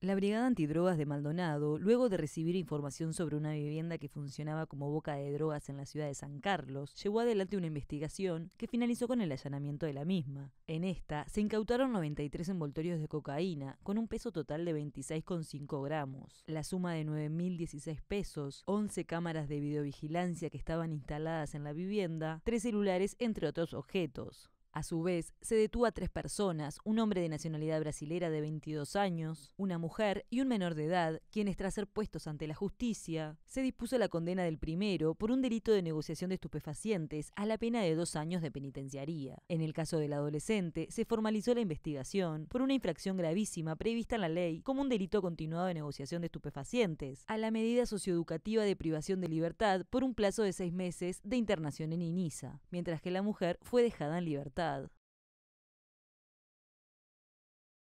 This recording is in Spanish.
La Brigada Antidrogas de Maldonado, luego de recibir información sobre una vivienda que funcionaba como boca de drogas en la ciudad de San Carlos, llevó adelante una investigación que finalizó con el allanamiento de la misma. En esta se incautaron 93 envoltorios de cocaína, con un peso total de 26,5 gramos, la suma de 9.016 pesos, 11 cámaras de videovigilancia que estaban instaladas en la vivienda, tres celulares, entre otros objetos. A su vez, se detuvo a tres personas, un hombre de nacionalidad brasilera de 22 años, una mujer y un menor de edad, quienes tras ser puestos ante la justicia, se dispuso la condena del primero por un delito de negociación de estupefacientes a la pena de dos años de penitenciaría. En el caso del adolescente, se formalizó la investigación por una infracción gravísima prevista en la ley como un delito continuado de negociación de estupefacientes, a la medida socioeducativa de privación de libertad por un plazo de seis meses de internación en INISA, mientras que la mujer fue dejada en libertad. död.